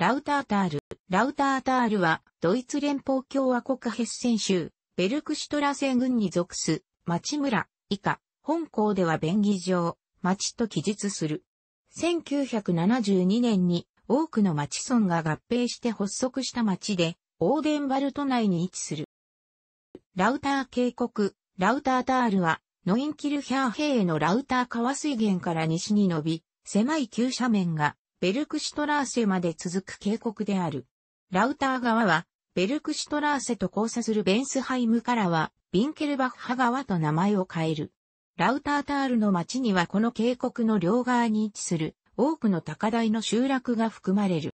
ラウタータール。ラウタータールは、ドイツ連邦共和国ヘッセン州、ベルクシュトラセンに属す、町村、以下、本校では便宜上、町と記述する。1972年に、多くの町村が合併して発足した町で、オーデンバルト内に位置する。ラウター渓谷、ラウタータールは、ノインキルヒャーヘイのラウター川水源から西に伸び、狭い急斜面がベルクシュトラーセまで続く渓谷である。ラウター川は、ベルクシュトラーセと交差するベンスハイムからは、ビンケルバッハ川と名前を変える。ラウタータールの町にはこの渓谷の両側に位置する多くの高台の集落が含まれる。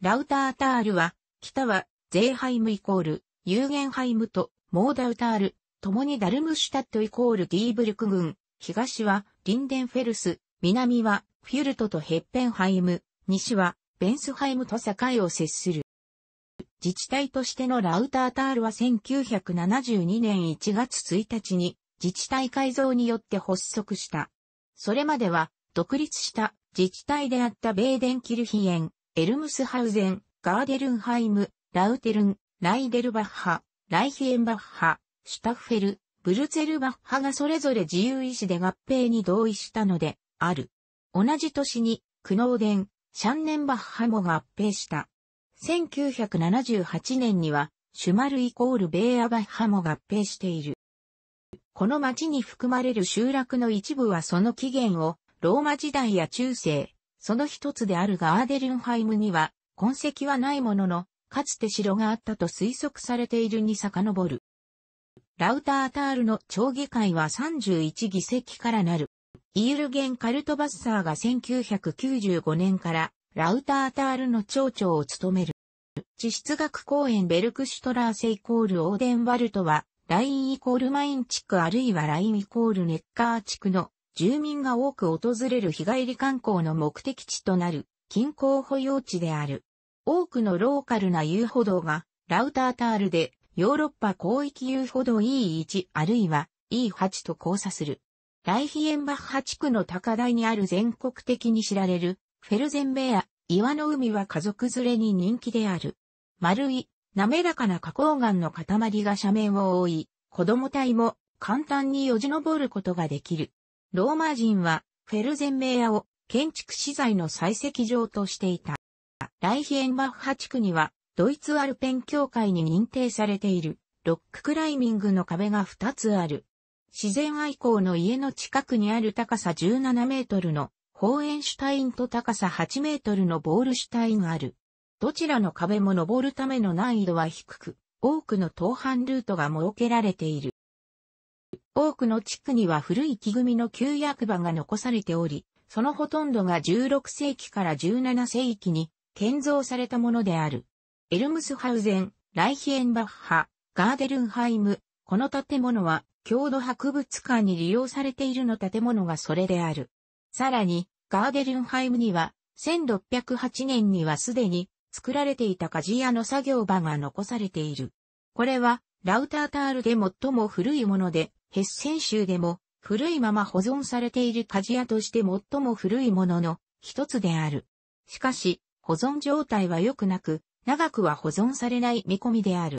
ラウタータールは、北はゼーハイムイコール、ユーゲンハイムとモーダウタール、共にダルムシュタットイコールディーブルク群、東はリンデンフェルス、南はフュルトとヘッペンハイム、西はベンスハイムと境を接する。自治体としてのラウタータールは1972年1月1日に自治体改造によって発足した。それまでは独立した自治体であったベーデンキルヒエン、エルムスハウゼン、ガーデルンハイム、ラウテルン、ライデルバッハ、ライヒエンバッハ、シュタッフェル、ブルツェルバッハがそれぞれ自由意志で合併に同意したので、ある。同じ年に、クノーデン、シャンネンバッハも合併した。1978年には、シュマルイコールベーアバッハも合併している。この町に含まれる集落の一部はその起源を、ローマ時代や中世、その一つであるガーデルンハイムには、痕跡はないものの、かつて城があったと推測されているに遡る。ラウタータールの町議会は31議席からなる。イールゲン・カルトバッサーが1995年からラウタータールの町長を務める。地質学公園ベルクシュトラーセイコールオーデンワルトは、ラインイコールマイン地区あるいはラインイコールネッカー地区の住民が多く訪れる日帰り観光の目的地となる近郊保養地である。多くのローカルな遊歩道がラウタータールでヨーロッパ広域遊歩道 E1 あるいは E8 と交差する。ライヒエンバッハ地区の高台にある全国的に知られる、フェルゼンベア、岩の海は家族連れに人気である。丸い、滑らかな花崗岩の塊が斜面を覆い、子供隊も簡単によじ登ることができる。ローマ人は、フェルゼンベアを建築資材の採石場としていた。ライヒエンバッハ地区には、ドイツアルペン協会に認定されている、ロッククライミングの壁が2つある。自然愛好の家の近くにある高さ17メートルのホーエンシュタインと高さ8メートルのボールシュタインがある。どちらの壁も登るための難易度は低く、多くの登攀ルートが設けられている。多くの地区には古い木組みの旧役場が残されており、そのほとんどが16世紀から17世紀に建造されたものである。エルムスハウゼン、ライヒエンバッハ、ガーデルンハイム、この建物は郷土博物館に利用されているの建物がそれである。さらに、ガーデルンハイムには、1608年にはすでに作られていた鍛冶屋の作業場が残されている。これは、ラウタータールで最も古いもので、ヘッセン州でも古いまま保存されている鍛冶屋として最も古いものの一つである。しかし、保存状態は良くなく、長くは保存されない見込みである。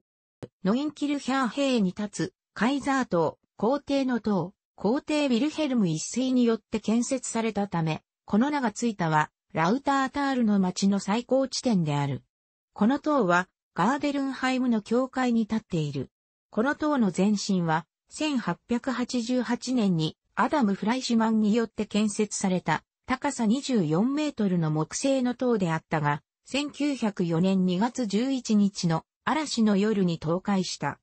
ノインキルヒャー兵に立つカイザー島、皇帝の塔、皇帝ウィルヘルム一世によって建設されたため、この名がついたは、ラウタータールの町の最高地点である。この塔は、ガーデルンハイムの境界に立っている。この塔の前身は、1888年にアダム・フライシュマンによって建設された高さ24メートルの木製の塔であったが、1904年2月11日の嵐の夜に倒壊した。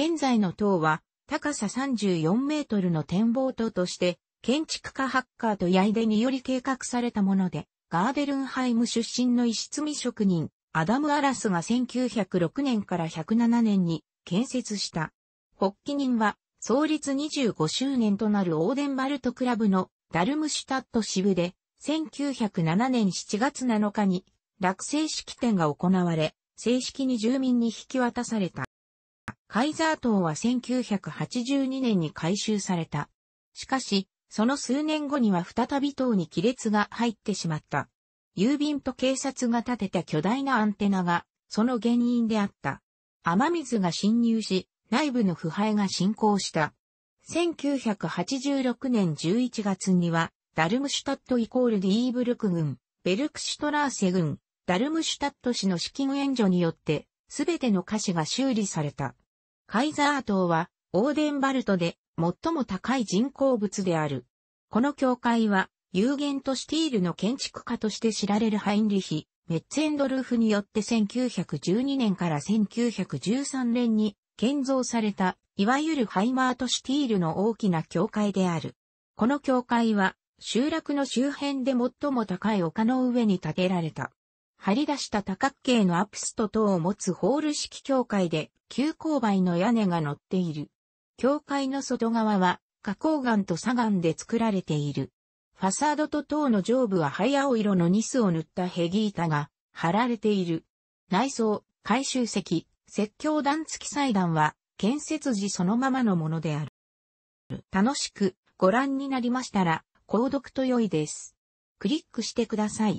現在の塔は高さ34メートルの展望塔として、建築家ハッカーとヤイデにより計画されたもので、ガーベルンハイム出身の石積み職人、アダム・アラスが1906年から107年に建設した。発起人は、創立25周年となるオーデンバルトクラブのダルムシュタット支部で、1907年7月7日に落成式典が行われ、正式に住民に引き渡された。カイザー島は1982年に改修された。しかし、その数年後には再び島に亀裂が入ってしまった。郵便と警察が建てた巨大なアンテナが、その原因であった。雨水が侵入し、内部の腐敗が進行した。1986年11月には、ダルムシュタットイコールディーブルク軍、ベルクシュトラーセ軍、ダルムシュタット市の資金援助によって、すべての歌詞が修理された。カイザー島は、オーデンバルトで最も高い人工物である。この教会は、有限都市ティールの建築家として知られるハインリヒ、メッツェンドルフによって1912年から1913年に建造された、いわゆるハイマートシティールの大きな教会である。この教会は、集落の周辺で最も高い丘の上に建てられた。張り出した多角形のアプスト等を持つホール式教会で、急勾配の屋根が乗っている。教会の外側は、花崗岩と砂岩で作られている。ファサードと塔の上部は灰青色のニスを塗ったヘギ板が貼られている。内装、改修石、説教団付き祭壇は、建設時そのままのものである。楽しくご覧になりましたら、購読と良いです。クリックしてください。